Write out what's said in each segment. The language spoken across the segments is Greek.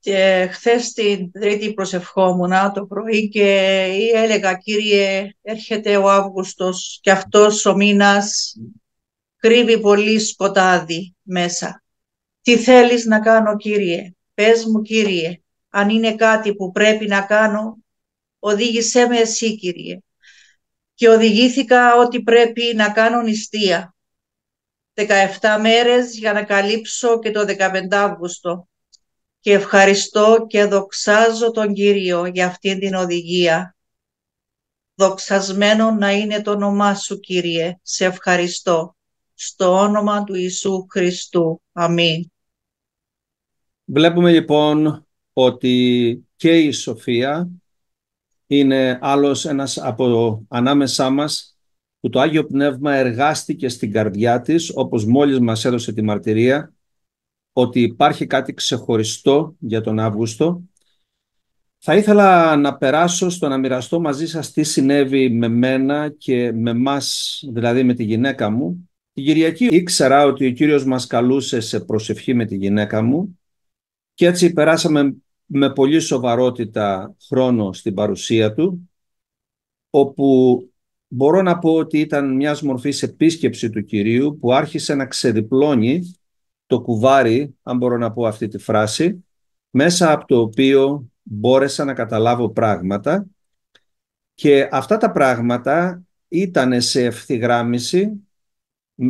Και χθες την Τρίτη προσευχόμουνα το πρωί και έλεγα «Κύριε, έρχεται ο Αύγουστος και αυτός ο μήνας κρύβει πολύ σκοτάδι μέσα. Τι θέλεις να κάνω, Κύριε, πες μου, Κύριε, αν είναι κάτι που πρέπει να κάνω, οδήγησέ με εσύ, Κύριε». Και οδηγήθηκα ότι πρέπει να κάνω νηστεία. 17 μέρες για να καλύψω και το 15 Αύγουστο και ευχαριστώ και δοξάζω τον Κύριο για αυτήν την οδηγία. Δοξασμένο να είναι το όνομά σου, Κύριε. Σε ευχαριστώ. Στο όνομα του Ιησού Χριστού. Αμήν. Βλέπουμε λοιπόν ότι και η Σοφία είναι άλλος ένας από ανάμεσά μας που το Άγιο Πνεύμα εργάστηκε στην καρδιά της, όπως μόλις μας έδωσε τη μαρτυρία, ότι υπάρχει κάτι ξεχωριστό για τον Αύγουστο. Θα ήθελα να περάσω στο να μοιραστώ μαζί σας τι συνέβη με μένα και με μας, δηλαδή με τη γυναίκα μου. Την Κυριακή ήξερα ότι ο Κύριος μας καλούσε σε προσευχή με τη γυναίκα μου και έτσι περάσαμε με πολύ σοβαρότητα χρόνο στην παρουσία του, όπου μπορώ να πω ότι ήταν μιας μορφής επίσκεψη του Κυρίου που άρχισε να ξεδιπλώνει το κουβάρι, αν μπορώ να πω αυτή τη φράση, μέσα από το οποίο μπόρεσα να καταλάβω πράγματα και αυτά τα πράγματα ήταν σε ευθυγράμμιση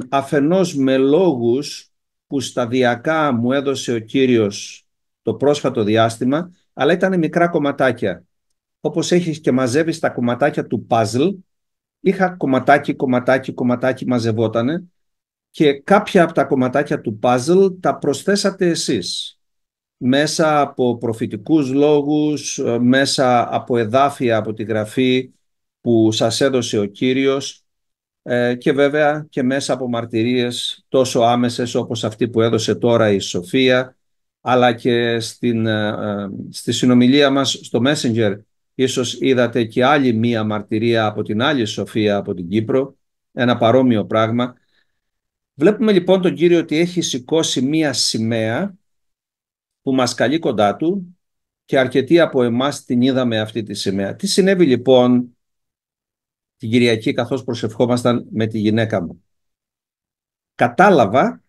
αφενός με λόγους που σταδιακά μου έδωσε ο Κύριος το πρόσφατο διάστημα, αλλά ήταν μικρά κομματάκια. Όπως έχεις και μαζεύεις τα κομματάκια του puzzle, είχα κομματάκι, κομματάκι, κομματάκι μαζευότανε και κάποια από τα κομματάκια του puzzle τα προσθέσατε εσείς μέσα από προφητικούς λόγους, ε, μέσα από εδάφια από τη γραφή που σας έδωσε ο Κύριος ε, και βέβαια και μέσα από μαρτυρίες τόσο άμεσες όπως αυτή που έδωσε τώρα η Σοφία αλλά και στην, ε, στη συνομιλία μας στο Messenger ίσως είδατε και άλλη μία μαρτυρία από την άλλη Σοφία από την Κύπρο ένα παρόμοιο πράγμα Βλέπουμε λοιπόν τον Κύριο ότι έχει σηκώσει μία σημαία που μας καλεί κοντά του και αρκετοί από εμάς την είδαμε αυτή τη σημαία. Τι συνέβη λοιπόν την Κυριακή καθώς προσευχόμασταν με τη γυναίκα μου. Κατάλαβα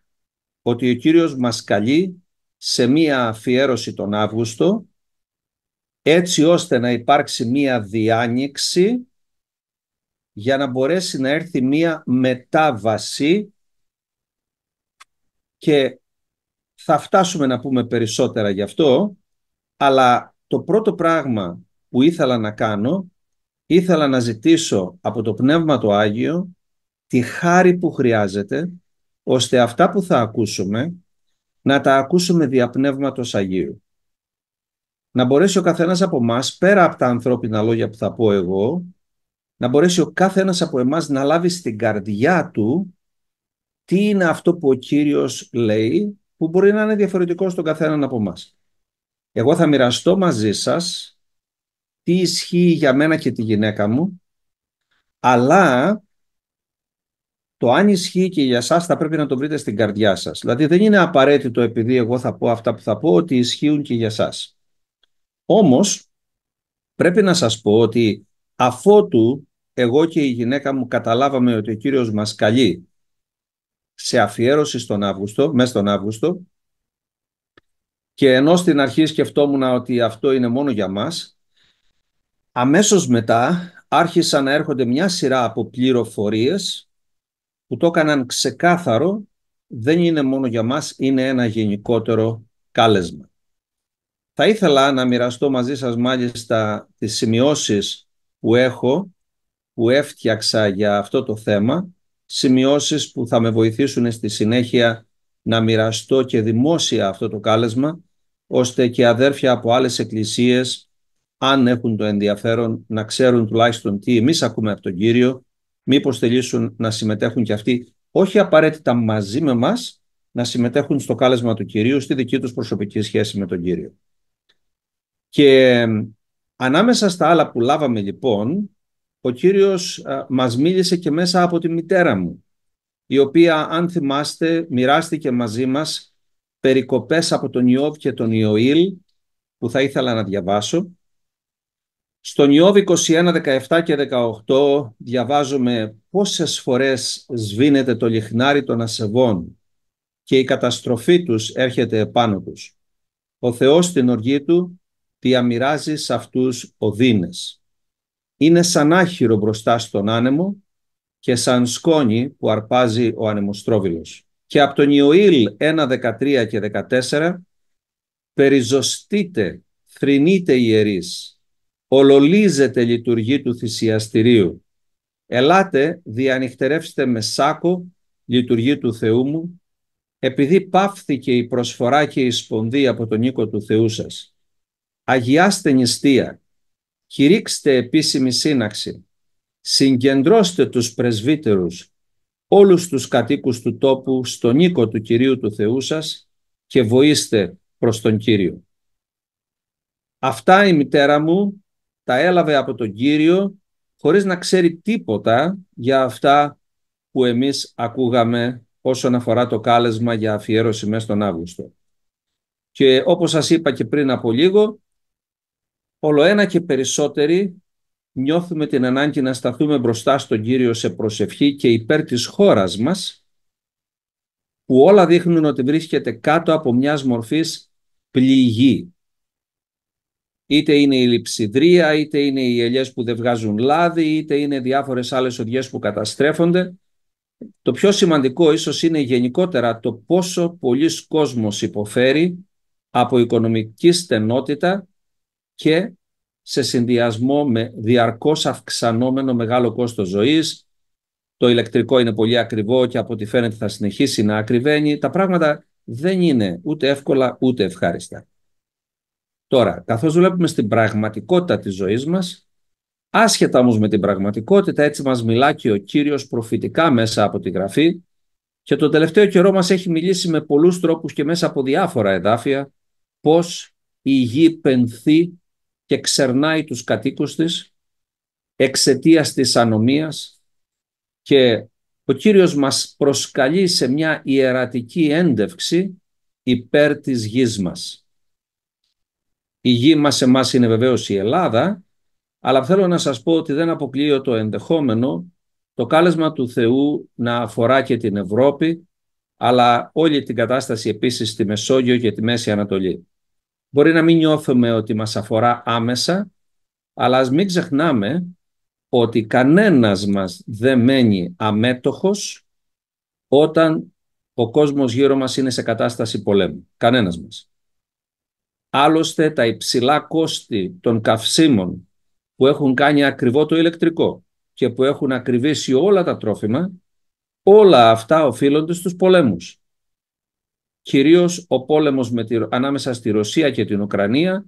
ότι ο Κύριος μας καλεί σε μία αφιέρωση τον Αύγουστο έτσι ώστε να υπάρξει μία διάνοιξη για να μπορέσει να έρθει μία μετάβαση και θα φτάσουμε να πούμε περισσότερα γι' αυτό, αλλά το πρώτο πράγμα που ήθελα να κάνω, ήθελα να ζητήσω από το Πνεύμα το Άγιο τη χάρη που χρειάζεται, ώστε αυτά που θα ακούσουμε, να τα ακούσουμε δια Πνεύματος Αγίου. Να μπορέσει ο καθένας από μας, πέρα από τα ανθρώπινα λόγια που θα πω εγώ, να μπορέσει ο καθένας από εμάς να λάβει στην καρδιά του τι είναι αυτό που ο Κύριος λέει που μπορεί να είναι διαφορετικό στον καθέναν από εμάς. Εγώ θα μοιραστώ μαζί σας τι ισχύει για μένα και τη γυναίκα μου, αλλά το αν ισχύει και για σας θα πρέπει να το βρείτε στην καρδιά σας. Δηλαδή δεν είναι απαραίτητο επειδή εγώ θα πω αυτά που θα πω ότι ισχύουν και για σας. Όμως πρέπει να σας πω ότι αφότου εγώ και η γυναίκα μου καταλάβαμε ότι ο Κύριος μας καλεί σε αφιέρωση στον Αύγουστο, μέσα στον Αύγουστο και ενώ στην αρχή σκεφτόμουν ότι αυτό είναι μόνο για μας, αμέσως μετά άρχισαν να έρχονται μια σειρά από πληροφορίες που το έκαναν ξεκάθαρο, δεν είναι μόνο για μας, είναι ένα γενικότερο κάλεσμα. Θα ήθελα να μοιραστώ μαζί σας μάλιστα τις σημειώσεις που έχω, που έφτιαξα για αυτό το θέμα, σημειώσεις που θα με βοηθήσουν στη συνέχεια να μοιραστώ και δημόσια αυτό το κάλεσμα, ώστε και αδέρφια από άλλες εκκλησίες, αν έχουν το ενδιαφέρον, να ξέρουν τουλάχιστον τι εμείς ακούμε από τον Κύριο, μήπως θελήσουν να συμμετέχουν και αυτοί, όχι απαραίτητα μαζί με μας, να συμμετέχουν στο κάλεσμα του Κυρίου, στη δική τους προσωπική σχέση με τον Κύριο. Και ανάμεσα στα άλλα που λάβαμε λοιπόν, ο Κύριος μας μίλησε και μέσα από τη μητέρα μου, η οποία, αν θυμάστε, μοιράστηκε μαζί μας περικοπές από τον Ιώβ και τον Ιωήλ, που θα ήθελα να διαβάσω. Στον Ιώβ 21, 17 και 18 διαβάζουμε πόσες φορές σβήνεται το λιχνάρι των ασεβών και η καταστροφή τους έρχεται επάνω τους. Ο Θεός στην οργή του διαμοιράζει σε αυτούς οδύνες. Είναι σαν άχυρο μπροστά στον άνεμο και σαν σκόνη που αρπάζει ο ανεμοστρόβιλος. Και από τον Ιωήλ 1, 13 και 14 «Περιζωστείτε, θρηνείτε ιερείς, ολολίζετε λειτουργή του θυσιαστηρίου, ελάτε διανυχτερεύστε με σάκο λειτουργή του Θεού μου, επειδή πάυθηκε η προσφορά και η σπονδή από τον οίκο του Θεού σας. Αγιάστε νηστεία, κηρύξτε επίσημη σύναξη, συγκεντρώστε τους πρεσβύτερους, όλους τους κατοίκους του τόπου στον οίκο του Κυρίου του Θεού σας και βοήστε προς τον Κύριο. Αυτά η μητέρα μου τα έλαβε από τον Κύριο χωρίς να ξέρει τίποτα για αυτά που εμείς ακούγαμε όσον αφορά το κάλεσμα για αφιέρωση μέσα τον Αύγουστο. Και όπως σας είπα και πριν από λίγο, όλο ένα και περισσότεροι νιώθουμε την ανάγκη να σταθούμε μπροστά στον Κύριο σε προσευχή και υπέρ της χώρας μας, που όλα δείχνουν ότι βρίσκεται κάτω από μιας μορφής πληγή. Είτε είναι η λειψιδρία, είτε είναι οι ελιές που δεν βγάζουν λάδι, είτε είναι διάφορες άλλες οδιές που καταστρέφονται. Το πιο σημαντικό ίσως είναι γενικότερα το πόσο πολλοί κόσμος υποφέρει από οικονομική στενότητα και σε συνδυασμό με διαρκώς αυξανόμενο μεγάλο κόστος ζωής. Το ηλεκτρικό είναι πολύ ακριβό και από ό,τι φαίνεται θα συνεχίσει να ακριβαίνει, Τα πράγματα δεν είναι ούτε εύκολα ούτε ευχάριστα. Τώρα, καθώς βλέπουμε στην πραγματικότητα της ζωής μας, άσχετα όμως με την πραγματικότητα, έτσι μας μιλά και ο Κύριος προφητικά μέσα από τη Γραφή και τον τελευταίο καιρό μας έχει μιλήσει με πολλούς τρόπους και μέσα από διάφορα εδάφια πώς η γη πενθεί και ξερνάει τους κατοίκους της εξαιτίας της ανομίας και ο Κύριος μας προσκαλεί σε μια ιερατική έντευξη υπέρ της γης μας. Η γη μας εμάς είναι βεβαίως η Ελλάδα, αλλά θέλω να σας πω ότι δεν αποκλείω το ενδεχόμενο το κάλεσμα του Θεού να αφορά και την Ευρώπη, αλλά όλη την κατάσταση επίσης στη Μεσόγειο και τη Μέση Ανατολή. Μπορεί να μην νιώθουμε ότι μας αφορά άμεσα, αλλά ας μην ξεχνάμε ότι κανένας μας δεν μένει αμέτωχος όταν ο κόσμος γύρω μας είναι σε κατάσταση πολέμου. Κανένας μας. Άλλωστε τα υψηλά κόστη των καυσίμων που έχουν κάνει ακριβό το ηλεκτρικό και που έχουν ακριβήσει όλα τα τρόφιμα, όλα αυτά οφείλονται στους πολέμους κυρίως ο πόλεμος με ανάμεσα στη Ρωσία και την Ουκρανία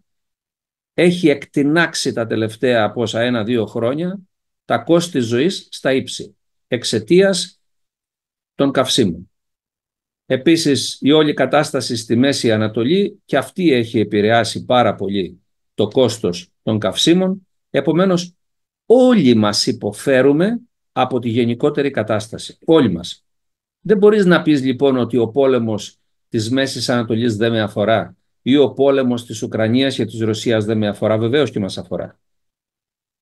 έχει εκτινάξει τα τελευταία από όσα ένα-δύο χρόνια τα κόστη ζωής στα ύψη εξαιτίας των καυσίμων. Επίσης η όλη κατάσταση στη Μέση Ανατολή και αυτή έχει επηρεάσει πάρα πολύ το κόστος των καυσίμων. Επομένως όλοι μας υποφέρουμε από τη γενικότερη κατάσταση. Όλοι μας. Δεν μπορείς να πεις λοιπόν ότι ο πόλεμος της Μέσης Ανατολής δεν με αφορά ή ο πόλεμος της Ουκρανίας και της Ρωσίας δεν με αφορά, βεβαίως και μας αφορά.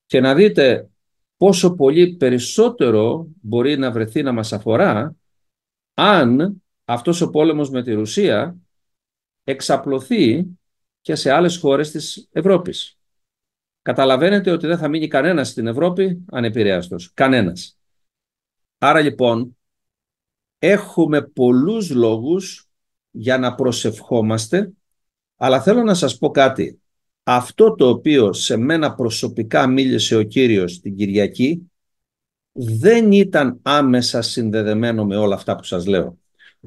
Και να δείτε πόσο πολύ περισσότερο μπορεί να βρεθεί να μας αφορά αν αυτός ο πόλεμος με τη Ρουσία εξαπλωθεί και σε άλλες χώρες της Ευρώπης. Καταλαβαίνετε ότι δεν θα μείνει κανένας στην Ευρώπη ανεπηρέαστος. Κανένας. Άρα λοιπόν έχουμε πολλούς λόγους για να προσευχόμαστε, αλλά θέλω να σας πω κάτι. Αυτό το οποίο σε μένα προσωπικά μίλησε ο Κύριος την Κυριακή, δεν ήταν άμεσα συνδεδεμένο με όλα αυτά που σας λέω.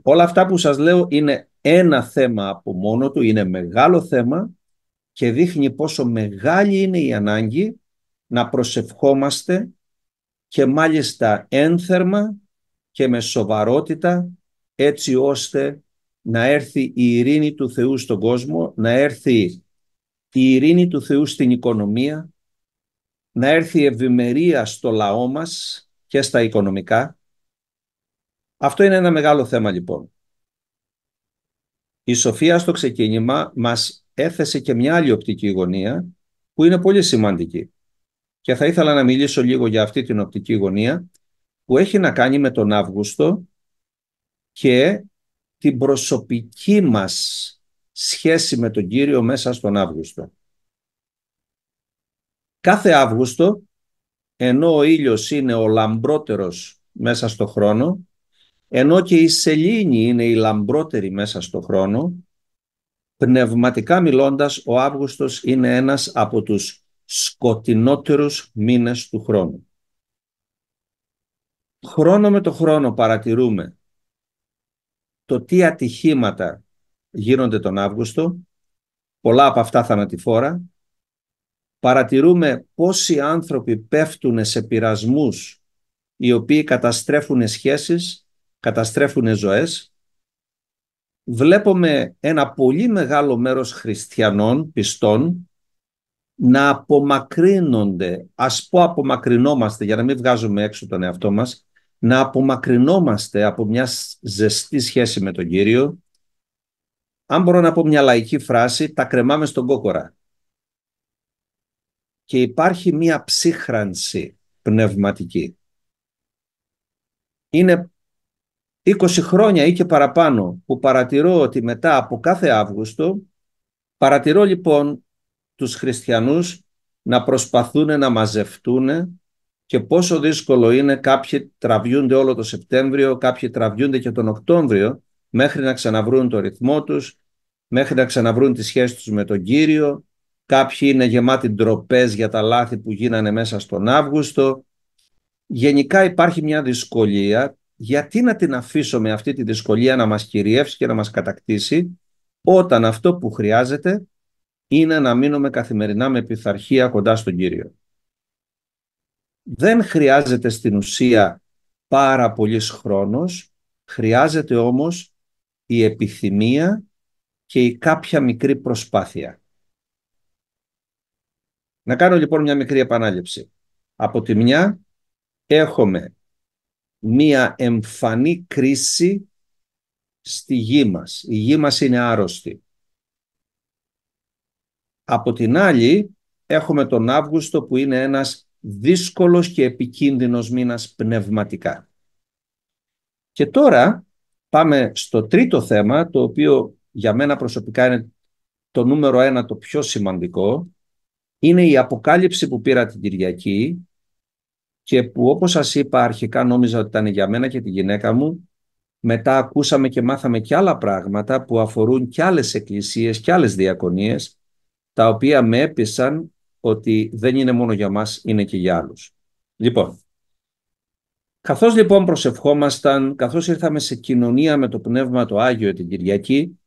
Όλα αυτά που σας λέω είναι ένα θέμα από μόνο του, είναι μεγάλο θέμα και δείχνει πόσο μεγάλη είναι η ανάγκη να προσευχόμαστε και μάλιστα ένθερμα και με σοβαρότητα έτσι ώστε να έρθει η ειρήνη του Θεού στον κόσμο, να έρθει η ειρήνη του Θεού στην οικονομία, να έρθει η ευημερία στο λαό μας και στα οικονομικά. Αυτό είναι ένα μεγάλο θέμα λοιπόν. Η Σοφία στο ξεκίνημα μας έθεσε και μια άλλη οπτική γωνία που είναι πολύ σημαντική. Και θα ήθελα να μιλήσω λίγο για αυτή την οπτική γωνία που έχει να κάνει με τον Αύγουστο και την προσωπική μας σχέση με τον Κύριο μέσα στον Αύγουστο. Κάθε Αύγουστο, ενώ ο ήλιος είναι ο λαμπρότερος μέσα στο χρόνο, ενώ και η σελήνη είναι η λαμπρότερη μέσα στο χρόνο, πνευματικά μιλώντας, ο Αύγουστος είναι ένας από τους σκοτεινότερους μήνες του χρόνου. Χρόνο με το χρόνο παρατηρούμε το τι ατυχήματα γίνονται τον Αύγουστο, πολλά από αυτά θανατηφόρα, παρατηρούμε πόσοι άνθρωποι πέφτουν σε πειρασμούς οι οποίοι καταστρέφουν σχέσεις, καταστρέφουν ζωές. Βλέπουμε ένα πολύ μεγάλο μέρος χριστιανών, πιστών, να απομακρύνονται, ας πω απομακρυνόμαστε για να μην βγάζουμε έξω τον εαυτό μας, να απομακρυνόμαστε από μια ζεστή σχέση με τον Κύριο. Αν μπορώ να πω μια λαϊκή φράση, τα κρεμάμε στον κόκορα. Και υπάρχει μια ψύχρανση πνευματική. Είναι 20 χρόνια ή και παραπάνω που παρατηρώ ότι μετά από κάθε Αύγουστο παρατηρώ λοιπόν τους χριστιανούς να προσπαθούν να μαζευτούν και πόσο δύσκολο είναι κάποιοι τραβιούνται όλο το Σεπτέμβριο, κάποιοι τραβιούνται και τον Οκτώβριο μέχρι να ξαναβρούν το ρυθμό τους, μέχρι να ξαναβρούν τη σχέση τους με τον Κύριο. Κάποιοι είναι γεμάτοι ντροπές για τα λάθη που γίνανε μέσα στον Αύγουστο. Γενικά υπάρχει μια δυσκολία. Γιατί να την αφήσουμε αυτή τη δυσκολία να μας κυριεύσει και να μας κατακτήσει όταν αυτό που χρειάζεται είναι να μείνουμε καθημερινά με πειθαρχία κοντά στον Κύριο. Δεν χρειάζεται στην ουσία πάρα πολύς χρόνος, χρειάζεται όμως η επιθυμία και η κάποια μικρή προσπάθεια. Να κάνω λοιπόν μια μικρή επανάληψη. Από τη μια έχουμε μια εμφανή κρίση στη γη μας. Η γη μας είναι άρρωστη. Από την άλλη έχουμε τον Αύγουστο που είναι ένας δύσκολος και επικίνδυνος μήνας πνευματικά. Και τώρα πάμε στο τρίτο θέμα, το οποίο για μένα προσωπικά είναι το νούμερο ένα το πιο σημαντικό, είναι η αποκάλυψη που πήρα την Κυριακή και που όπως σας είπα αρχικά νόμιζα ότι ήταν για μένα και τη γυναίκα μου, μετά ακούσαμε και μάθαμε και άλλα πράγματα που αφορούν και άλλες εκκλησίες και άλλες διακονίες, τα οποία με έπεισαν ότι δεν είναι μόνο για μας, είναι και για άλλους. Λοιπόν, καθώς λοιπόν προσευχόμασταν, καθώς ήρθαμε σε κοινωνία με το Πνεύμα το Άγιο την Κυριακή,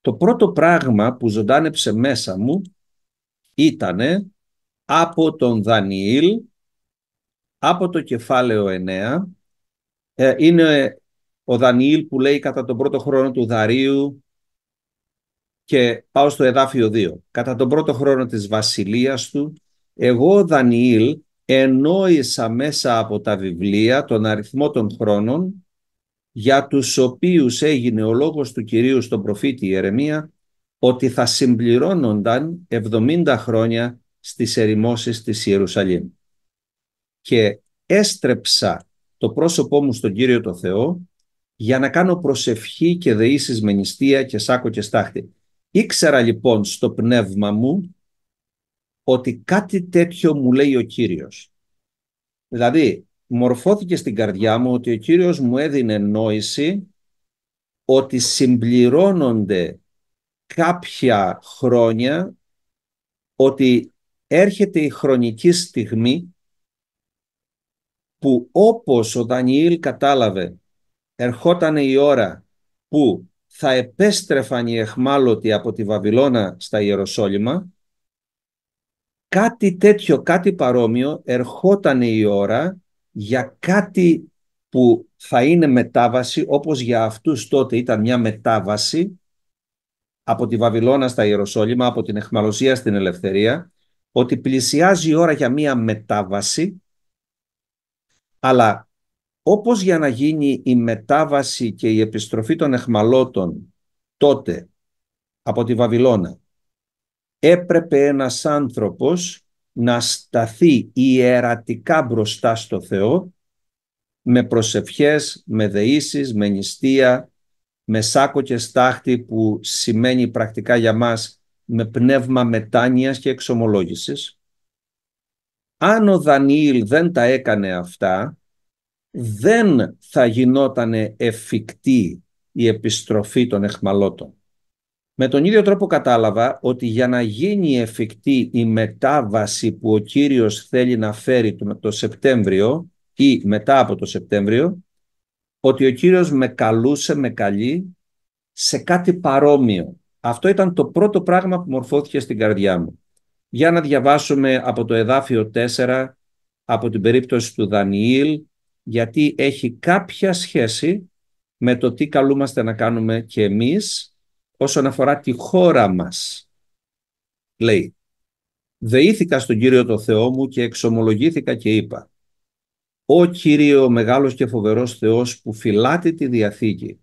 το πρώτο πράγμα που ζωντάνεψε μέσα μου ήτανε από τον Δανιήλ, από το κεφάλαιο 9, ε, είναι ο Δανιήλ που λέει κατά τον πρώτο χρόνο του Δαρίου και πάω στο εδάφιο 2. Κατά τον πρώτο χρόνο της βασιλείας του, εγώ Δανιήλ ενόησα μέσα από τα βιβλία τον αριθμό των χρόνων για τους οποίους έγινε ο λόγος του Κυρίου στον προφήτη Ιερεμία ότι θα συμπληρώνονταν 70 χρόνια στις ερημώσεις της Ιερουσαλήμ. Και έστρεψα το πρόσωπό μου στον Κύριο το Θεό για να κάνω προσευχή και δεήσεις με νηστεία και σάκο και στάχτη. Ήξερα λοιπόν στο πνεύμα μου ότι κάτι τέτοιο μου λέει ο Κύριος. Δηλαδή, μορφώθηκε στην καρδιά μου ότι ο Κύριος μου έδινε νόηση ότι συμπληρώνονται κάποια χρόνια, ότι έρχεται η χρονική στιγμή που όπως ο Δανιήλ κατάλαβε, ερχόταν η ώρα που θα επέστρεφαν οι εχμάλωτοι από τη Βαβυλώνα στα Ιεροσόλυμα, κάτι τέτοιο, κάτι παρόμοιο, ερχόταν η ώρα για κάτι που θα είναι μετάβαση, όπως για αυτούς τότε ήταν μια μετάβαση από τη Βαβυλώνα στα Ιεροσόλυμα, από την εχμαλωσία στην ελευθερία, ότι πλησιάζει η ώρα για μια μετάβαση, αλλά όπως για να γίνει η μετάβαση και η επιστροφή των εχμαλώτων τότε από τη Βαβυλώνα, έπρεπε ένας άνθρωπος να σταθεί ιερατικά μπροστά στο Θεό με προσευχές, με δεήσεις, με νηστεία, με σάκο και στάχτη που σημαίνει πρακτικά για μας με πνεύμα μετάνοιας και εξομολόγησης. Αν ο Δανιήλ δεν τα έκανε αυτά, δεν θα γινόταν εφικτή η επιστροφή των εχμαλώτων. Με τον ίδιο τρόπο κατάλαβα ότι για να γίνει εφικτή η μετάβαση που ο Κύριος θέλει να φέρει το Σεπτέμβριο ή μετά από το Σεπτέμβριο, ότι ο Κύριος με καλούσε, με καλεί σε κάτι παρόμοιο. Αυτό ήταν το πρώτο πράγμα που μορφώθηκε στην καρδιά μου. Για να διαβάσουμε από το εδάφιο 4, από την περίπτωση του Δανιήλ, γιατί έχει κάποια σχέση με το τι καλούμαστε να κάνουμε και εμείς όσον αφορά τη χώρα μας. Λέει, δεήθηκα στον Κύριο το Θεό μου και εξομολογήθηκα και είπα «Ω Κύριο μεγάλος και φοβερός Θεός που φυλάτε τη Διαθήκη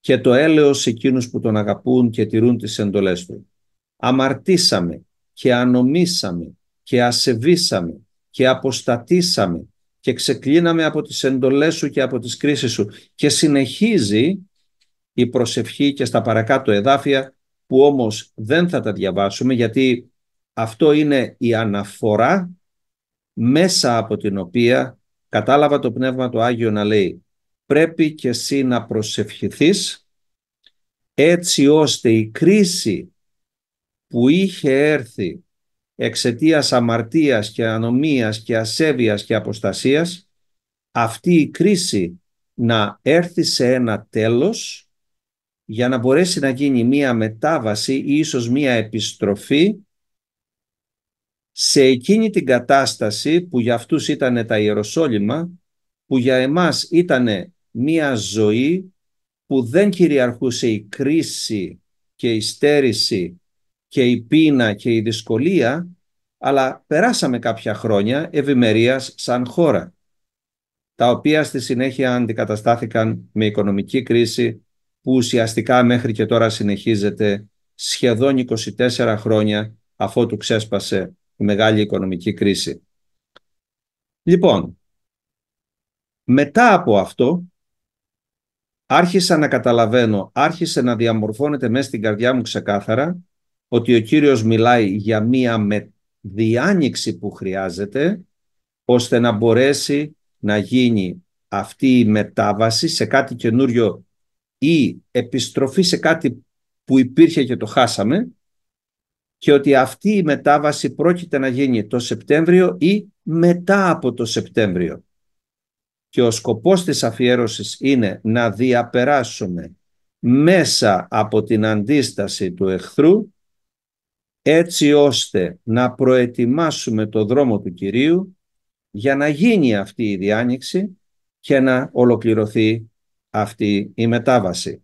και το έλεος εκείνους που τον αγαπούν και τηρούν τις εντολές του. Αμαρτήσαμε και ανομήσαμε και ασεβήσαμε και αποστατήσαμε και ξεκλίναμε από τις εντολές σου και από τις κρίσεις σου. Και συνεχίζει η προσευχή και στα παρακάτω εδάφια που όμως δεν θα τα διαβάσουμε γιατί αυτό είναι η αναφορά μέσα από την οποία κατάλαβα το Πνεύμα το Άγιο να λέει πρέπει και εσύ να προσευχηθείς έτσι ώστε η κρίση που είχε έρθει εξαιτίας αμαρτίας και ανομίας και ασέβειας και αποστασίας αυτή η κρίση να έρθει σε ένα τέλος για να μπορέσει να γίνει μία μετάβαση ή ίσως μία επιστροφή σε εκείνη την κατάσταση που για αυτούς ήταν τα Ιεροσόλυμα, που για εμάς ήταν μία ζωή που δεν κυριαρχούσε η κρίση και η στέρηση και η πείνα και η δυσκολία, αλλά περάσαμε κάποια χρόνια ευημερίας σαν χώρα, τα οποία στη συνέχεια αντικαταστάθηκαν με οικονομική κρίση που ουσιαστικά μέχρι και τώρα συνεχίζεται σχεδόν 24 χρόνια αφότου ξέσπασε η μεγάλη οικονομική κρίση. Λοιπόν, μετά από αυτό άρχισα να καταλαβαίνω, άρχισε να διαμορφώνεται μέσα στην καρδιά μου ξεκάθαρα ότι ο Κύριος μιλάει για μία διάνοιξη που χρειάζεται ώστε να μπορέσει να γίνει αυτή η μετάβαση σε κάτι καινούριο ή επιστροφή σε κάτι που υπήρχε και το χάσαμε και ότι αυτή η μετάβαση πρόκειται να γίνει το Σεπτέμβριο ή μετά από το Σεπτέμβριο. Και ο σκοπός της αφιέρωσης είναι να διαπεράσουμε μέσα από την αντίσταση του εχθρού έτσι ώστε να προετοιμάσουμε το δρόμο του Κυρίου για να γίνει αυτή η διάνοιξη και να ολοκληρωθεί αυτή η μετάβαση.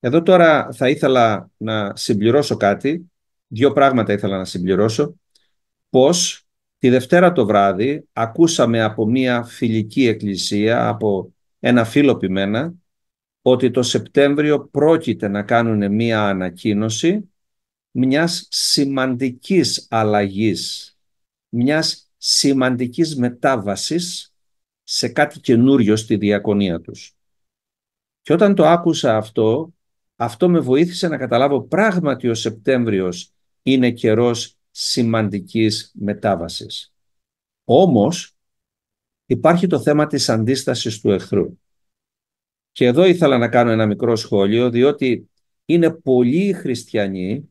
Εδώ τώρα θα ήθελα να συμπληρώσω κάτι, δύο πράγματα ήθελα να συμπληρώσω, πως τη Δευτέρα το βράδυ ακούσαμε από μια φιλική εκκλησία, από ένα φίλο ποιμένα, ότι το Σεπτέμβριο πρόκειται να κάνουν μια ανακοίνωση μιας σημαντικής αλλαγής, μιας σημαντικής μετάβασης σε κάτι καινούριο στη διακονία τους. Και όταν το άκουσα αυτό, αυτό με βοήθησε να καταλάβω πράγματι ο Σεπτέμβριος είναι καιρός σημαντικής μετάβασης. Όμως υπάρχει το θέμα της αντίστασης του εχθρού. Και εδώ ήθελα να κάνω ένα μικρό σχόλιο, διότι είναι πολλοί χριστιανοί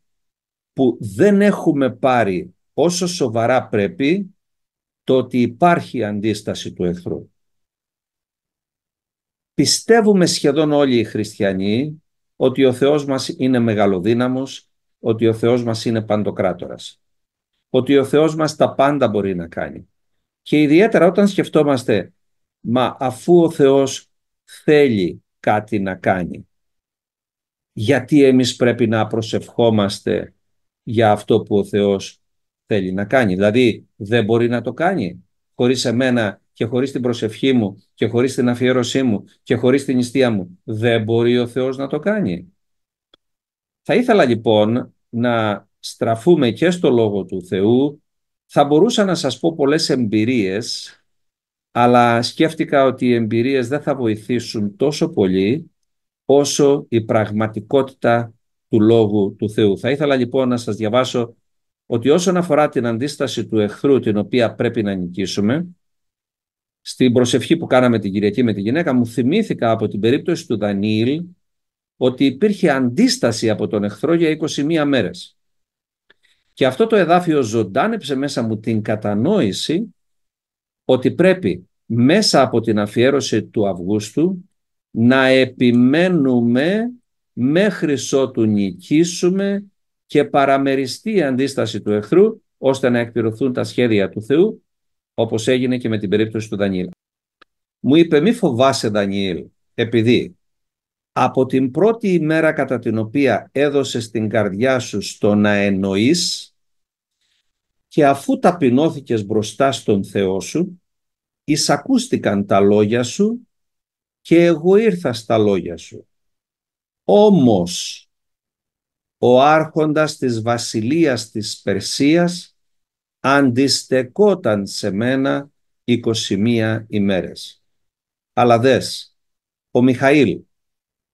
που δεν έχουμε πάρει όσο σοβαρά πρέπει το ότι υπάρχει αντίσταση του εχθρού. Πιστεύουμε σχεδόν όλοι οι χριστιανοί ότι ο Θεός μας είναι μεγαλοδύναμος, ότι ο Θεός μας είναι παντοκράτορας, ότι ο Θεός μας τα πάντα μπορεί να κάνει. Και ιδιαίτερα όταν σκεφτόμαστε, μα αφού ο Θεός θέλει κάτι να κάνει, γιατί εμείς πρέπει να προσευχόμαστε για αυτό που ο Θεός θέλει να κάνει. Δηλαδή δεν μπορεί να το κάνει χωρίς εμένα και χωρίς την προσευχή μου και χωρίς την αφιέρωσή μου και χωρίς την νηστεία μου. Δεν μπορεί ο Θεός να το κάνει. Θα ήθελα λοιπόν να στραφούμε και στο Λόγο του Θεού. Θα μπορούσα να σας πω πολλές εμπειρίες, αλλά σκέφτηκα ότι οι εμπειρίες δεν θα βοηθήσουν τόσο πολύ όσο η πραγματικότητα του Λόγου του Θεού. Θα ήθελα λοιπόν να σας διαβάσω ότι όσον αφορά την αντίσταση του εχθρού την οποία πρέπει να νικήσουμε, στην προσευχή που κάναμε την Κυριακή με τη γυναίκα μου θυμήθηκα από την περίπτωση του Δανιήλ ότι υπήρχε αντίσταση από τον εχθρό για 21 μέρες. Και αυτό το εδάφιο ζωντάνεψε μέσα μου την κατανόηση ότι πρέπει μέσα από την αφιέρωση του Αυγούστου να επιμένουμε μέχρι ότου νικήσουμε και παραμεριστεί η αντίσταση του εχθρού ώστε να εκπληρωθούν τα σχέδια του Θεού όπως έγινε και με την περίπτωση του Δανιήλ. Μου είπε μη φοβάσαι Δανιήλ επειδή από την πρώτη ημέρα κατά την οποία έδωσες την καρδιά σου στο να εννοείς και αφού ταπεινώθηκες μπροστά στον Θεό σου, εισακούστηκαν τα λόγια σου και εγώ ήρθα στα λόγια σου. Όμως ο άρχοντας της βασιλείας της Περσίας αντιστεκόταν σε μένα 21 ημέρες. Αλλά δες, ο Μιχαήλ,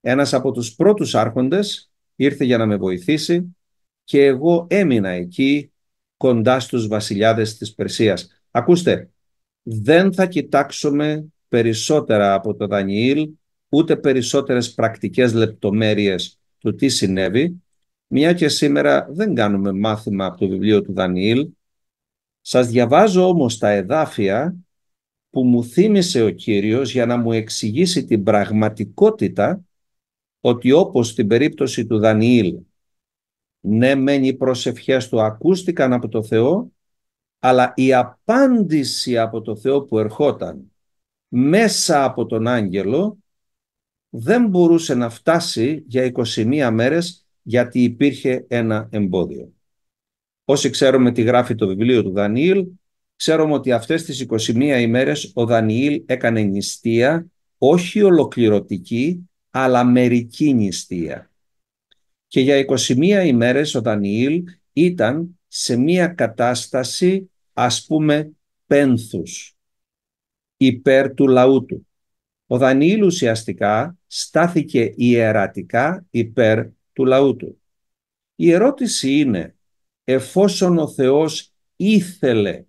ένας από τους πρώτους άρχοντες, ήρθε για να με βοηθήσει και εγώ έμεινα εκεί κοντά στους βασιλιάδες της Περσίας. Ακούστε, δεν θα κοιτάξουμε περισσότερα από το Δανιήλ ούτε περισσότερες πρακτικές λεπτομέρειες του τι συνέβη, μια και σήμερα δεν κάνουμε μάθημα από το βιβλίο του Δανιήλ. Σας διαβάζω όμως τα εδάφια που μου θύμισε ο Κύριος για να μου εξηγήσει την πραγματικότητα ότι όπως στην περίπτωση του Δανιήλ ναι μεν οι προσευχές του ακούστηκαν από το Θεό αλλά η απάντηση από το Θεό που ερχόταν μέσα από τον άγγελο δεν μπορούσε να φτάσει για 21 μέρες γιατί υπήρχε ένα εμπόδιο. Όσοι ξέρουμε τι γράφει το βιβλίο του Δανιήλ, ξέρουμε ότι αυτές τις 21 ημέρες ο Δανιήλ έκανε νηστεία, όχι ολοκληρωτική, αλλά μερική νηστεία. Και για 21 ημέρες ο Δανιήλ ήταν σε μία κατάσταση, ας πούμε, πένθους, υπέρ του λαού του. Ο Δανιήλ ουσιαστικά στάθηκε ιερατικά υπέρ του λαού του. Η ερώτηση είναι, εφόσον ο Θεός ήθελε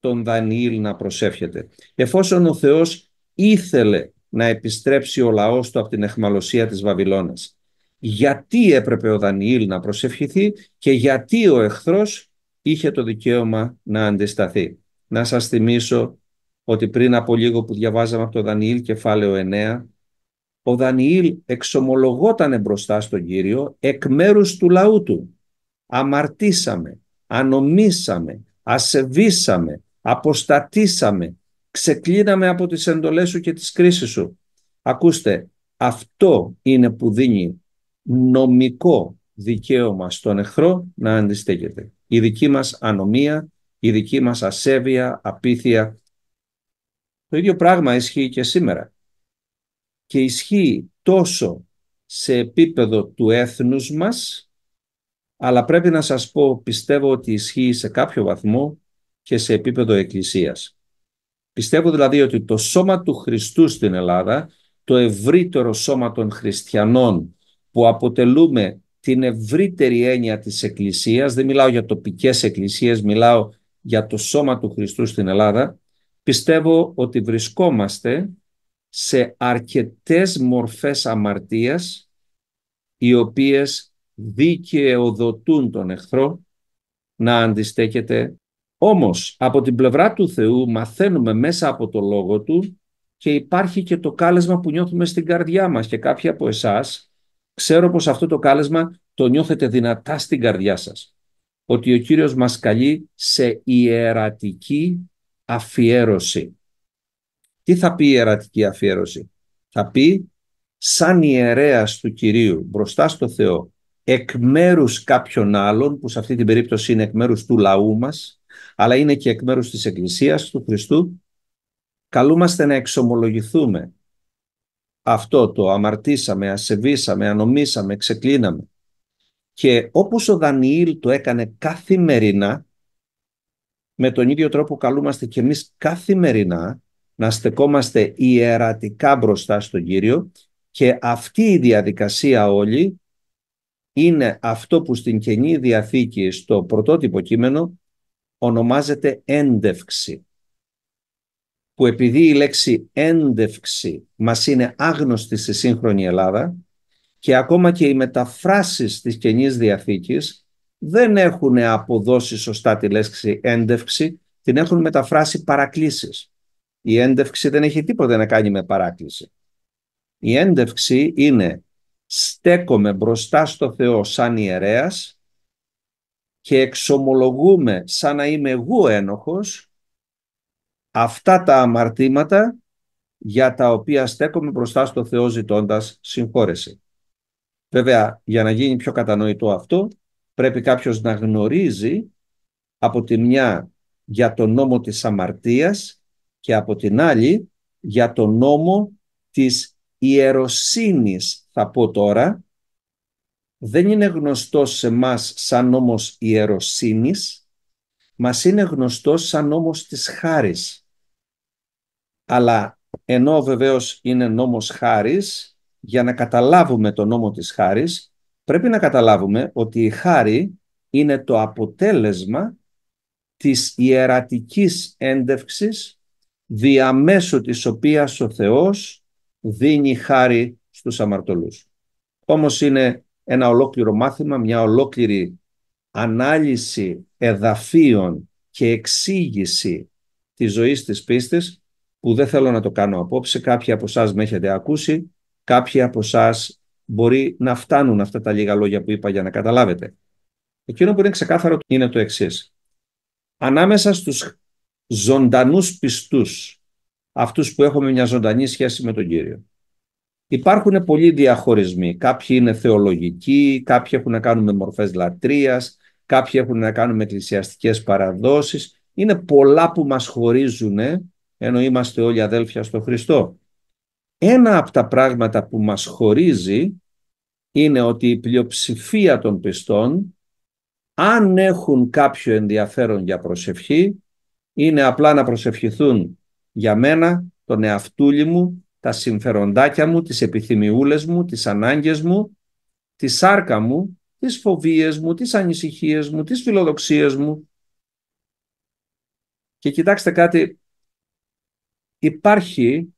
τον Δανιήλ να προσεύχεται, εφόσον ο Θεός ήθελε να επιστρέψει ο λαός του από την εχμαλωσία της Βαβυλώνας, γιατί έπρεπε ο Δανιήλ να προσευχηθεί και γιατί ο εχθρός είχε το δικαίωμα να αντισταθεί. Να σας θυμίσω ότι πριν από λίγο που διαβάζαμε από το Δανιήλ κεφάλαιο 9, ο Δανιήλ εξομολογότανε μπροστά στον Κύριο εκ μέρους του λαού του. Αμαρτήσαμε, ανομήσαμε, ασεβήσαμε, αποστατήσαμε, ξεκλίναμε από τις εντολές σου και τις κρίσεις σου. Ακούστε, αυτό είναι που δίνει νομικό δικαίωμα στον εχθρό να αντιστέκεται. Η δική μας ανομία, η δική μας ασέβεια, απίθεια. Το ίδιο πράγμα ισχύει και σήμερα και ισχύει τόσο σε επίπεδο του έθνους μας, αλλά πρέπει να σας πω, πιστεύω ότι ισχύει σε κάποιο βαθμό και σε επίπεδο εκκλησίας. Πιστεύω δηλαδή ότι το σώμα του Χριστού στην Ελλάδα, το ευρύτερο σώμα των χριστιανών που αποτελούμε την ευρύτερη έννοια της εκκλησίας, δεν μιλάω για τοπικές εκκλησίες, μιλάω για το σώμα του Χριστού στην Ελλάδα, πιστεύω ότι βρισκόμαστε σε αρκετές μορφές αμαρτίας οι οποίες δικαιοδοτούν τον εχθρό να αντιστέκεται. Όμως από την πλευρά του Θεού μαθαίνουμε μέσα από το λόγο του και υπάρχει και το κάλεσμα που νιώθουμε στην καρδιά μας και κάποιοι από εσάς ξέρω πως αυτό το κάλεσμα το νιώθετε δυνατά στην καρδιά σας. Ότι ο Κύριος μας καλεί σε ιερατική αφιέρωση. Τι θα πει η ιερατική αφιέρωση. Θα πει σαν ιερέας του Κυρίου μπροστά στο Θεό εκ μέρους κάποιων άλλων που σε αυτή την περίπτωση είναι εκ μέρους του λαού μας αλλά είναι και εκ μέρους της Εκκλησίας του Χριστού καλούμαστε να εξομολογηθούμε αυτό το αμαρτήσαμε, ασεβήσαμε, ανομήσαμε, ξεκλίναμε και όπως ο Δανιήλ το έκανε καθημερινά με τον ίδιο τρόπο καλούμαστε και εμείς καθημερινά να στεκόμαστε ιερατικά μπροστά στον Κύριο και αυτή η διαδικασία όλη είναι αυτό που στην Καινή Διαθήκη στο πρωτότυπο κείμενο ονομάζεται έντευξη. Που επειδή η λέξη έντευξη μας είναι άγνωστη στη σύγχρονη Ελλάδα και ακόμα και οι μεταφράσεις της Καινής Διαθήκης δεν έχουν αποδώσει σωστά τη λέξη έντευξη, την έχουν μεταφράσει παρακλήσεις. Η έντευξη δεν έχει τίποτα να κάνει με παράκληση. Η έντευξη είναι στέκομαι μπροστά στο Θεό σαν ιερέας και εξομολογούμε σαν να είμαι εγώ ένοχος αυτά τα αμαρτήματα για τα οποία στέκομαι μπροστά στο Θεό ζητώντας συγχώρεση. Βέβαια, για να γίνει πιο κατανοητό αυτό, πρέπει κάποιος να γνωρίζει από τη μια για τον νόμο της αμαρτίας και από την άλλη για το νόμο της ιεροσύνης θα πω τώρα. Δεν είναι γνωστός σε μας σαν νόμος ιεροσύνης, μας είναι γνωστός σαν νόμος της χάρης. Αλλά ενώ βεβαίως είναι νόμος χάρης, για να καταλάβουμε το νόμο της χάρης, πρέπει να καταλάβουμε ότι η χάρη είναι το αποτέλεσμα της ιερατικής έντευξης διαμέσου της οποίας ο Θεός δίνει χάρη στους αμαρτωλούς. Όμως είναι ένα ολόκληρο μάθημα, μια ολόκληρη ανάλυση εδαφίων και εξήγηση της ζωής της πίστης που δεν θέλω να το κάνω απόψε. Κάποιοι από εσάς με έχετε ακούσει, κάποιοι από εσάς μπορεί να φτάνουν αυτά τα λίγα λόγια που είπα για να καταλάβετε. Εκείνο που είναι ξεκάθαρο είναι το εξής. Ανάμεσα στους ζωντανούς πιστούς, αυτούς που έχουμε μια ζωντανή σχέση με τον Κύριο. Υπάρχουν πολλοί διαχωρισμοί. Κάποιοι είναι θεολογικοί, κάποιοι έχουν να κάνουν με μορφές λατρείας, κάποιοι έχουν να κάνουν με εκκλησιαστικές παραδόσεις. Είναι πολλά που μας χωρίζουν, ε, ενώ είμαστε όλοι αδέλφια στο Χριστό. Ένα από τα πράγματα που μας χωρίζει είναι ότι η πλειοψηφία των πιστών, αν έχουν κάποιο ενδιαφέρον για προσευχή, είναι απλά να προσευχηθούν για μένα, τον εαυτούλη μου, τα συμφεροντάκια μου, τις επιθυμιούλες μου, τις ανάγκες μου, τη σάρκα μου, τις φοβίες μου, τις ανησυχίες μου, τις φιλοδοξίες μου. Και κοιτάξτε κάτι, υπάρχει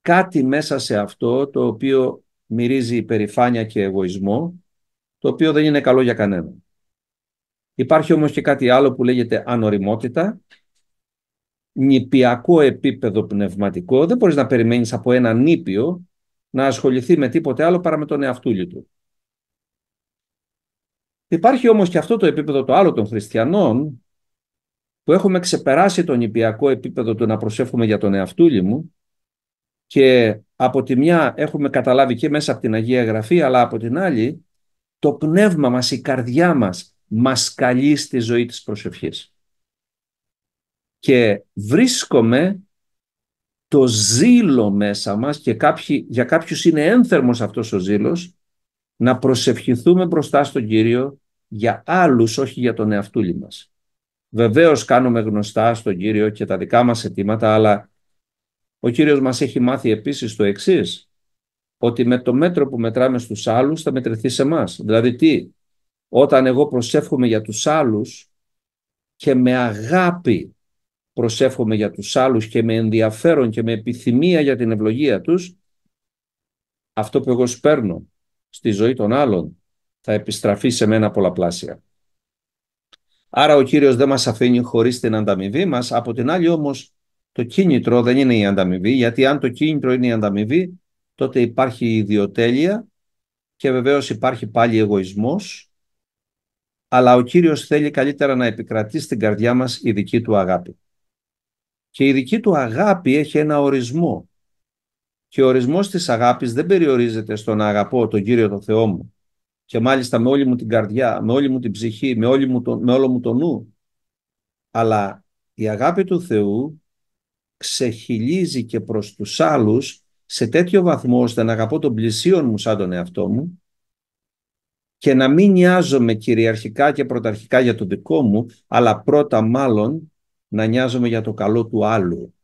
κάτι μέσα σε αυτό το οποίο μυρίζει υπερηφάνεια και εγωισμό, το οποίο δεν είναι καλό για κανέναν. Υπάρχει όμως και κάτι άλλο που λέγεται ανοριμότητα, νηπιακό επίπεδο πνευματικό. Δεν μπορείς να περιμένεις από ένα νήπιο να ασχοληθεί με τίποτε άλλο παρά με τον εαυτούλη του. Υπάρχει όμως και αυτό το επίπεδο το άλλο των χριστιανών, που έχουμε ξεπεράσει τον νηπιακό επίπεδο του να προσεύχουμε για τον εαυτούλη μου και από τη μια έχουμε καταλάβει και μέσα από την Αγία Γραφή, αλλά από την άλλη το πνεύμα μας, η καρδιά μας μας καλεί στη ζωή της προσευχής. Και βρίσκομαι το ζήλο μέσα μας και για κάποιους είναι ένθερμος αυτός ο ζήλος να προσευχηθούμε μπροστά στον Κύριο για άλλους, όχι για τον εαυτούλη μας. Βεβαίως κάνουμε γνωστά στον Κύριο και τα δικά μας αιτήματα, αλλά ο Κύριος μας έχει μάθει επίσης το εξής, ότι με το μέτρο που μετράμε στους άλλους θα μετρηθεί σε εμά. Δηλαδή τι, όταν εγώ προσεύχομαι για τους άλλους και με αγάπη προσεύχομαι για τους άλλους και με ενδιαφέρον και με επιθυμία για την ευλογία τους, αυτό που εγώ σπέρνω στη ζωή των άλλων θα επιστραφεί σε μένα πολλαπλάσια. Άρα ο Κύριος δεν μας αφήνει χωρίς την ανταμοιβή μας, από την άλλη όμως το κίνητρο δεν είναι η ανταμοιβή, γιατί αν το κίνητρο είναι η ανταμοιβή, τότε υπάρχει ιδιοτέλεια και βεβαίως υπάρχει πάλι εγωισμός αλλά ο Κύριος θέλει καλύτερα να επικρατεί στην καρδιά μας η δική του αγάπη. Και η δική του αγάπη έχει ένα ορισμό. Και ο ορισμός της αγάπης δεν περιορίζεται στο να αγαπώ τον Κύριο τον Θεό μου. Και μάλιστα με όλη μου την καρδιά, με όλη μου την ψυχή, με, όλη μου το, με όλο μου το νου. Αλλά η αγάπη του Θεού ξεχυλίζει και προς τους άλλους σε τέτοιο βαθμό ώστε να αγαπώ τον πλησίον μου σαν τον εαυτό μου και να μην νοιάζομαι κυριαρχικά και πρωταρχικά για το δικό μου, αλλά πρώτα μάλλον να νοιάζομαι για το καλό του άλλου.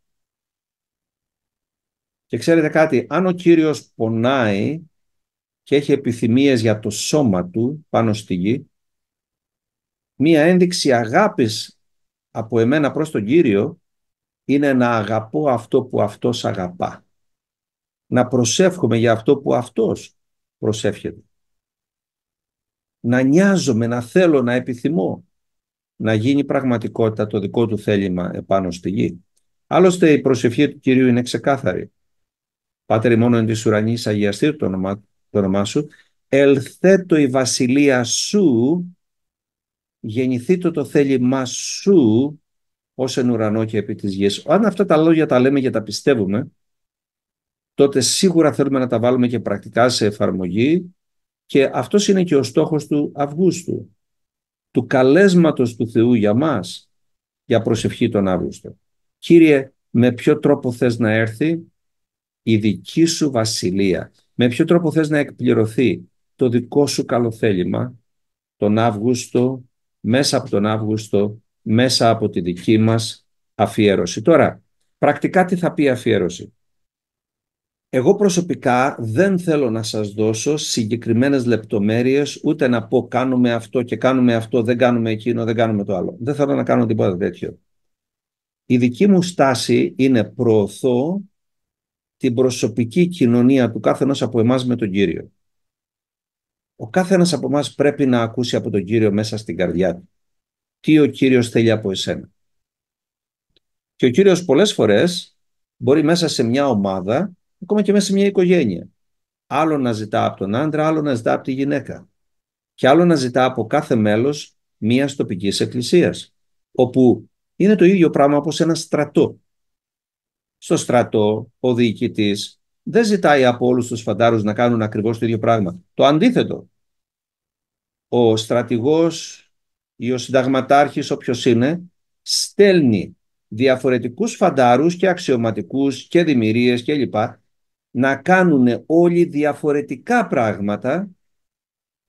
Και ξέρετε κάτι, αν ο Κύριος πονάει και έχει επιθυμίες για το σώμα του πάνω στη γη, μία ένδειξη αγάπης από εμένα προς τον Κύριο είναι να αγαπώ αυτό που Αυτός αγαπά. Να προσεύχομαι για αυτό που Αυτός προσεύχεται να νοιάζομαι, να θέλω, να επιθυμώ να γίνει πραγματικότητα το δικό του θέλημα επάνω στη γη. Άλλωστε η προσευχή του Κυρίου είναι ξεκάθαρη. Πάτερ μόνο εν της ουρανής αγιαστήρ το όνομά, το όνομά σου, ελθέτω η βασιλεία σου, γεννηθήτω το θέλημά σου, ως εν ουρανό και επί της γης. Αν αυτά τα λόγια τα λέμε και τα πιστεύουμε, τότε σίγουρα θέλουμε να τα βάλουμε και πρακτικά σε εφαρμογή και αυτός είναι και ο στόχος του Αυγούστου, του καλέσματος του Θεού για μας, για προσευχή τον Αύγουστο. Κύριε, με ποιο τρόπο θες να έρθει η δική σου βασιλεία, με ποιο τρόπο θες να εκπληρωθεί το δικό σου καλοθέλημα τον Αύγουστο, μέσα από τον Αύγουστο, μέσα από τη δική μας αφιέρωση. Τώρα, πρακτικά τι θα πει αφιέρωση. Εγώ προσωπικά δεν θέλω να σας δώσω συγκεκριμένες λεπτομέρειες, ούτε να πω κάνουμε αυτό και κάνουμε αυτό, δεν κάνουμε εκείνο, δεν κάνουμε το άλλο. Δεν θέλω να κάνω τίποτα τέτοιο. Η δική μου στάση είναι προωθώ την προσωπική κοινωνία του κάθε ενός από εμάς με τον Κύριο. Ο κάθε ένας από εμάς πρέπει να ακούσει από τον Κύριο μέσα στην καρδιά του. Τι ο Κύριος θέλει από εσένα. Και ο Κύριος πολλές φορές μπορεί μέσα σε μια ομάδα ακόμα και μέσα σε μια οικογένεια. Άλλο να ζητά από τον άντρα, άλλο να ζητά από τη γυναίκα. Και άλλο να ζητά από κάθε μέλος μια τοπικής εκκλησίας. όπου είναι το ίδιο πράγμα όπως ένα στρατό. Στο στρατό ο διοικητής δεν ζητάει από όλους τους φαντάρους να κάνουν ακριβώς το ίδιο πράγμα. Το αντίθετο. Ο στρατηγός, ή ο συνταγματάρχης όποιος είναι, στέλνει διαφορετικούς φαντάρους και αξιωματικούς και δημιουργίες και να κάνουν όλοι διαφορετικά πράγματα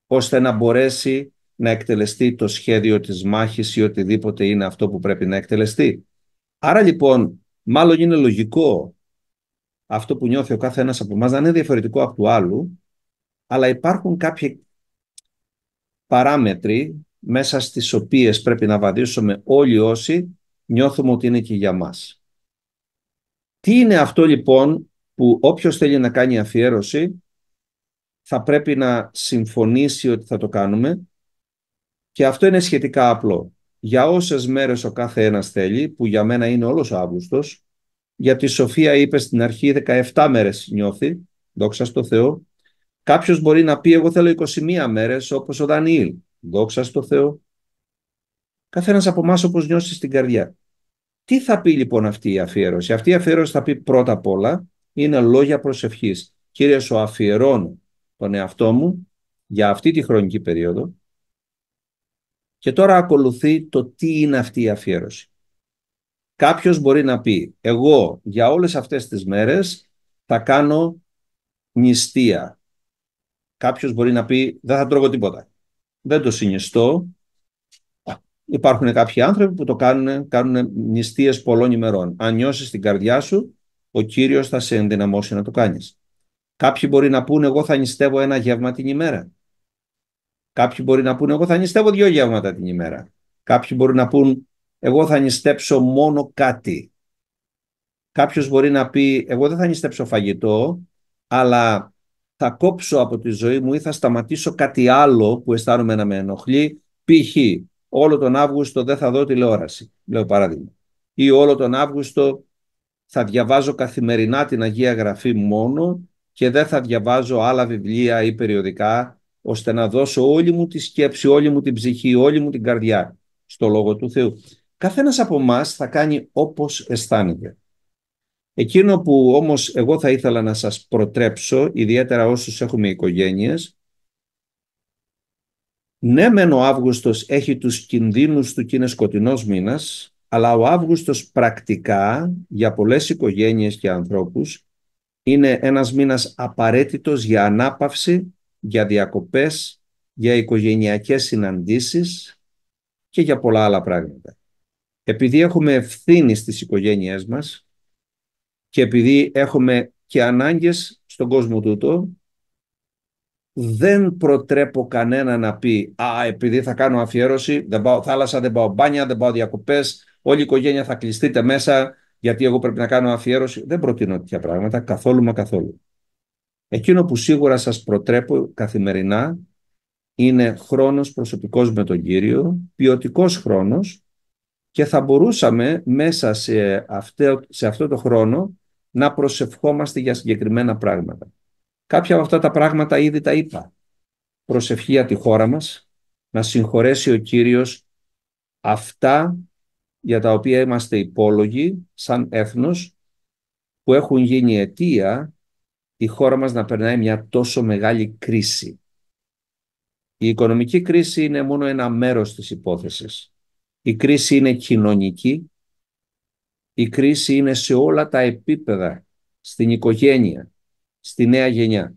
ώστε να μπορέσει να εκτελεστεί το σχέδιο της μάχης ή οτιδήποτε είναι αυτό που πρέπει να εκτελεστεί. Άρα λοιπόν, μάλλον είναι λογικό αυτό που νιώθει ο κάθε ένας από εμάς να είναι διαφορετικό από του άλλου, αλλά υπάρχουν κάποιοι παράμετροι μέσα στις οποίες πρέπει να βαδίσουμε όλοι όσοι νιώθουμε ότι είναι και για μας. Τι είναι αυτό λοιπόν που όποιος θέλει να κάνει αφιέρωση θα πρέπει να συμφωνήσει ότι θα το κάνουμε και αυτό είναι σχετικά απλό. Για όσες μέρες ο κάθε ένας θέλει, που για μένα είναι όλος ο Αύγουστος, γιατί η Σοφία είπε στην αρχή 17 μέρες νιώθει, δόξα στο Θεό, κάποιος μπορεί να πει εγώ θέλω 21 μέρες όπως ο Δανιήλ, δόξα στο Θεό. Καθένας από εμάς όπως νιώσει στην καρδιά. Τι θα πει λοιπόν αυτή η αφιέρωση. Αυτή η αφιέρωση θα πει πρώτα απ' όλα είναι λόγια προσευχής. Κύριε, σου αφιερώνω τον εαυτό μου για αυτή τη χρονική περίοδο και τώρα ακολουθεί το τι είναι αυτή η αφιέρωση. Κάποιος μπορεί να πει, εγώ για όλες αυτές τις μέρες θα κάνω νηστεία. Κάποιος μπορεί να πει, δεν θα τρώγω τίποτα. Δεν το συνιστώ. Υπάρχουν κάποιοι άνθρωποι που το κάνουν, κάνουν νηστείες πολλών ημερών. Αν νιώσεις την καρδιά σου ο Κύριος θα σε ενδυναμώσει να το κάνεις. Κάποιοι μπορεί να πούνε εγώ θα νηστεύω ένα γεύμα την ημέρα. Κάποιοι μπορεί να πούνε εγώ θα νηστεύω δύο γεύματα την ημέρα. Κάποιοι μπορεί να πούν εγώ θα νηστέψω μόνο κάτι. Κάποιος μπορεί να πει εγώ δεν θα νηστέψω φαγητό αλλά θα κόψω από τη ζωή μου ή θα σταματήσω κάτι άλλο που αισθάνομαι να με ενοχλεί. Π.χ. όλο τον Αύγουστο δεν θα δω τηλεόραση, λέω παράδειγμα. Ή όλο τον Αύγουστο θα διαβάζω καθημερινά την Αγία Γραφή μόνο και δεν θα διαβάζω άλλα βιβλία ή περιοδικά ώστε να δώσω όλη μου τη σκέψη, όλη μου την ψυχή, όλη μου την καρδιά στο Λόγο του Θεού. Καθένας από εμάς θα κάνει όπως αισθάνεται. Εκείνο που όμως εγώ θα ήθελα να σας προτρέψω, ιδιαίτερα όσους έχουμε οικογένειες, ναι μεν ο Αύγουστος έχει τους κινδύνους του και είναι σκοτεινός μήνας, αλλά ο Αύγουστος πρακτικά για πολλές οικογένειες και ανθρώπους είναι ένας μήνας απαραίτητος για ανάπαυση, για διακοπές, για οικογενειακές συναντήσεις και για πολλά άλλα πράγματα. Επειδή έχουμε ευθύνη στις οικογένειές μας και επειδή έχουμε και ανάγκες στον κόσμο τούτο, δεν προτρέπω κανένα να πει «Α, επειδή θα κάνω αφιέρωση, δεν πάω θάλασσα, δεν πάω μπάνια, δεν πάω διακοπές, όλη η οικογένεια θα κλειστείτε μέσα γιατί εγώ πρέπει να κάνω αφιέρωση. Δεν προτείνω τέτοια πράγματα καθόλου μα καθόλου. Εκείνο που σίγουρα σας προτρέπω καθημερινά είναι χρόνος προσωπικός με τον Κύριο, ποιοτικός χρόνος και θα μπορούσαμε μέσα σε, σε αυτό το χρόνο να προσευχόμαστε για συγκεκριμένα πράγματα. Κάποια από αυτά τα πράγματα ήδη τα είπα. Προσευχία τη χώρα μας, να συγχωρέσει ο Κύριος αυτά για τα οποία είμαστε υπόλογοι σαν έθνος που έχουν γίνει αιτία η χώρα μας να περνάει μια τόσο μεγάλη κρίση. Η οικονομική κρίση είναι μόνο ένα μέρος της υπόθεσης. Η κρίση είναι κοινωνική, η κρίση είναι σε όλα τα επίπεδα, στην οικογένεια, στη νέα γενιά.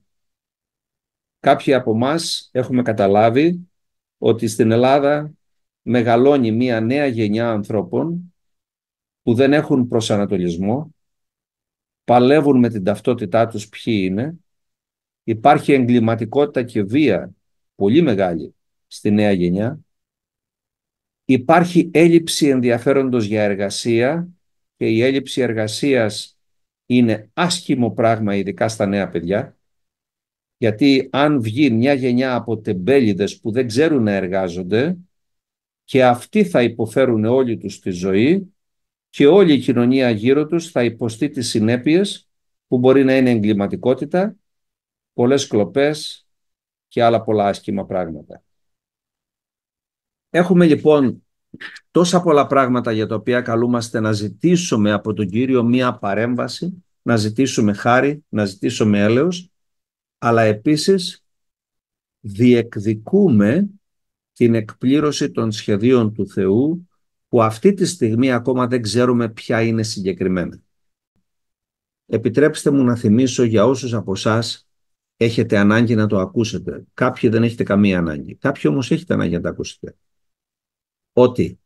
Κάποιοι από μας έχουμε καταλάβει ότι στην Ελλάδα μεγαλώνει μια νέα γενιά ανθρώπων που δεν έχουν προσανατολισμό, παλεύουν με την ταυτότητά τους ποιοι είναι, υπάρχει εγκληματικότητα και βία πολύ μεγάλη στη νέα γενιά, υπάρχει έλλειψη ενδιαφέροντος για εργασία και η έλλειψη εργασίας είναι άσχημο πράγμα ειδικά στα νέα παιδιά, γιατί αν βγει μια γενιά από τεμπέλιδες που δεν ξέρουν να εργάζονται, και αυτοί θα υποφέρουν όλοι τους τη ζωή και όλη η κοινωνία γύρω τους θα υποστεί τις συνέπειες που μπορεί να είναι εγκληματικότητα, πολλές κλοπές και άλλα πολλά άσχημα πράγματα. Έχουμε λοιπόν τόσα πολλά πράγματα για τα οποία καλούμαστε να ζητήσουμε από τον Κύριο μία παρέμβαση, να ζητήσουμε χάρη, να ζητήσουμε έλεος, αλλά επίσης διεκδικούμε την εκπλήρωση των σχεδίων του Θεού που αυτή τη στιγμή ακόμα δεν ξέρουμε ποια είναι συγκεκριμένα. Επιτρέψτε μου να θυμίσω για όσους από εσάς έχετε ανάγκη να το ακούσετε. Κάποιοι δεν έχετε καμία ανάγκη. Κάποιοι όμως έχετε ανάγκη να το ακούσετε. Ότι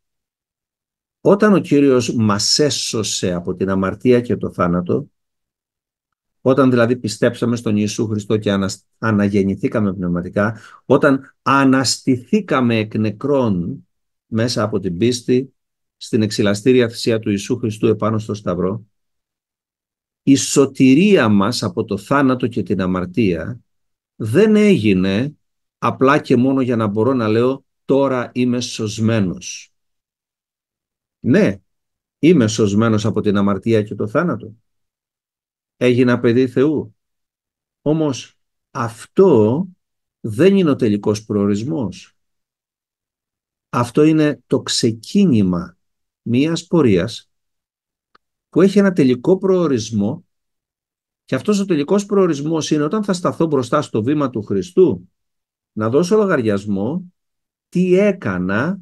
όταν ο Κύριος μας έσωσε από την αμαρτία και το θάνατο, όταν δηλαδή πιστέψαμε στον Ιησού Χριστό και αναγεννηθήκαμε πνευματικά, όταν αναστηθήκαμε εκ νεκρών μέσα από την πίστη στην εξυλαστήρια θυσία του Ιησού Χριστού επάνω στο Σταυρό, η σωτηρία μας από το θάνατο και την αμαρτία δεν έγινε απλά και μόνο για να μπορώ να λέω τώρα είμαι σωσμένος. Ναι, είμαι σωσμένος από την αμαρτία και το θάνατο έγινα παιδί Θεού. Όμως αυτό δεν είναι ο τελικός προορισμός. Αυτό είναι το ξεκίνημα μιας πορείας που έχει ένα τελικό προορισμό και αυτός ο τελικός προορισμός είναι όταν θα σταθώ μπροστά στο βήμα του Χριστού να δώσω λογαριασμό τι έκανα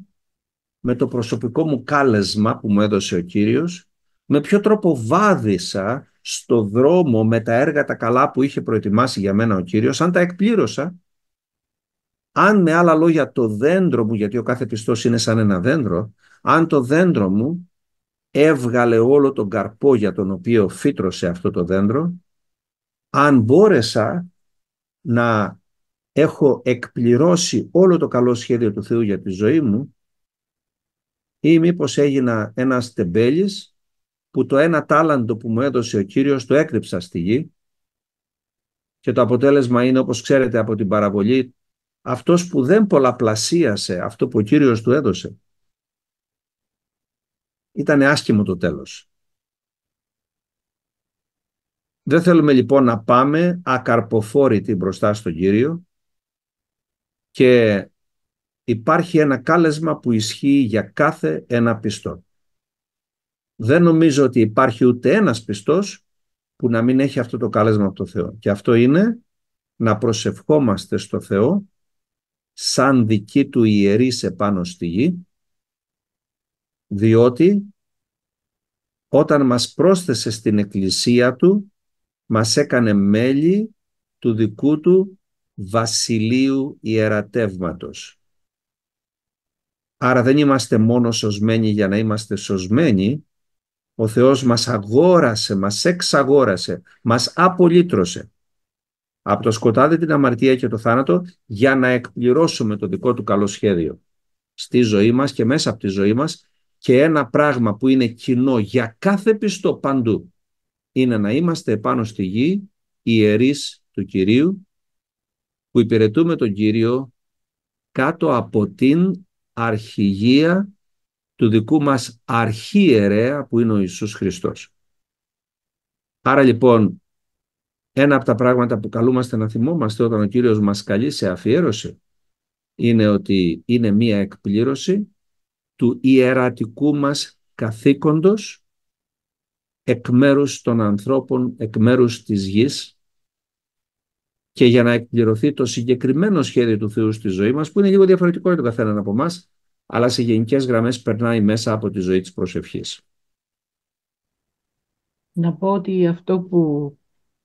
με το προσωπικό μου κάλεσμα που μου έδωσε ο Κύριος, με ποιο τρόπο βάδισα στο δρόμο με τα έργα τα καλά που είχε προετοιμάσει για μένα ο Κύριος, αν τα εκπλήρωσα, αν με άλλα λόγια το δέντρο μου, γιατί ο κάθε πιστός είναι σαν ένα δέντρο, αν το δέντρο μου έβγαλε όλο τον καρπό για τον οποίο φύτρωσε αυτό το δέντρο, αν μπόρεσα να έχω εκπληρώσει όλο το καλό σχέδιο του Θεού για τη ζωή μου ή μήπως έγινα ένας τεμπέλης που το ένα τάλαντο που μου έδωσε ο Κύριος το έκρυψα στη γη και το αποτέλεσμα είναι όπως ξέρετε από την παραβολή αυτός που δεν πολλαπλασίασε αυτό που ο Κύριος του έδωσε ήταν άσχημο το τέλος. Δεν θέλουμε λοιπόν να πάμε ακαρποφόρητοι μπροστά στον Κύριο και υπάρχει ένα κάλεσμα που ισχύει για κάθε ένα πιστό δεν νομίζω ότι υπάρχει ούτε ένας πιστός που να μην έχει αυτό το κάλεσμα από το Θεό. Και αυτό είναι να προσευχόμαστε στο Θεό σαν δική του ιερή επάνω στη γη, διότι όταν μας πρόσθεσε στην εκκλησία του, μας έκανε μέλη του δικού του βασιλείου ιερατεύματος. Άρα δεν είμαστε μόνος σωσμένοι για να είμαστε σωσμένοι, ο Θεός μας αγόρασε, μας εξαγόρασε, μας απολύτρωσε από το σκοτάδι την αμαρτία και το θάνατο για να εκπληρώσουμε το δικό του καλό σχέδιο στη ζωή μας και μέσα από τη ζωή μας και ένα πράγμα που είναι κοινό για κάθε πιστό παντού είναι να είμαστε επάνω στη γη ιερείς του Κυρίου που υπηρετούμε τον Κύριο κάτω από την αρχηγία του δικού μας αρχίερεα που είναι ο Ιησούς Χριστός. Άρα λοιπόν, ένα από τα πράγματα που καλούμαστε να θυμόμαστε όταν ο Κύριος μας καλεί σε αφιέρωση είναι ότι είναι μία εκπλήρωση του ιερατικού μας καθήκοντος εκ μέρους των ανθρώπων, εκ μέρους της γης και για να εκπληρωθεί το συγκεκριμένο σχέδιο του Θεού στη ζωή μας που είναι λίγο διαφορετικό για τον καθέναν από εμάς αλλά σε γενικές γραμμές περνάει μέσα από τη ζωή της προσευχής. Να πω ότι αυτό που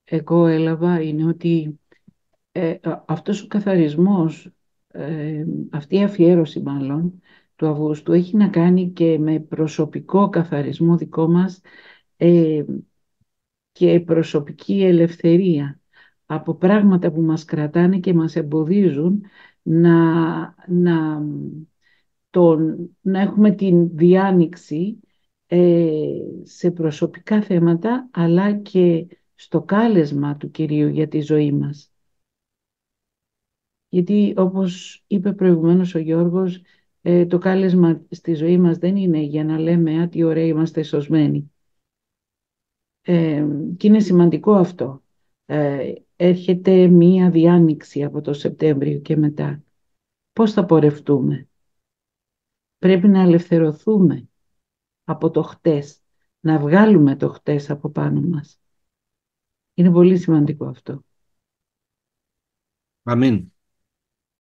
εγώ έλαβα είναι ότι ε, αυτός ο καθαρισμός, ε, αυτή η αφιέρωση μάλλον του Αυγούστου έχει να κάνει και με προσωπικό καθαρισμό δικό μας ε, και προσωπική ελευθερία από πράγματα που μας κρατάνε και μας εμποδίζουν να, να το να έχουμε την διάνοιξη ε, σε προσωπικά θέματα, αλλά και στο κάλεσμα του Κυρίου για τη ζωή μας. Γιατί όπως είπε προηγουμένως ο Γιώργος, ε, το κάλεσμα στη ζωή μας δεν είναι για να λέμε «Α, τι ωραία είμαστε σωσμένοι». Ε, και είναι σημαντικό αυτό. Ε, έρχεται μία διάνοιξη από το Σεπτέμβριο και μετά. Πώς θα πορευτούμε. Πρέπει να ελευθερωθούμε από το χτες, να βγάλουμε το χτες από πάνω μας. Είναι πολύ σημαντικό αυτό. Αμήν.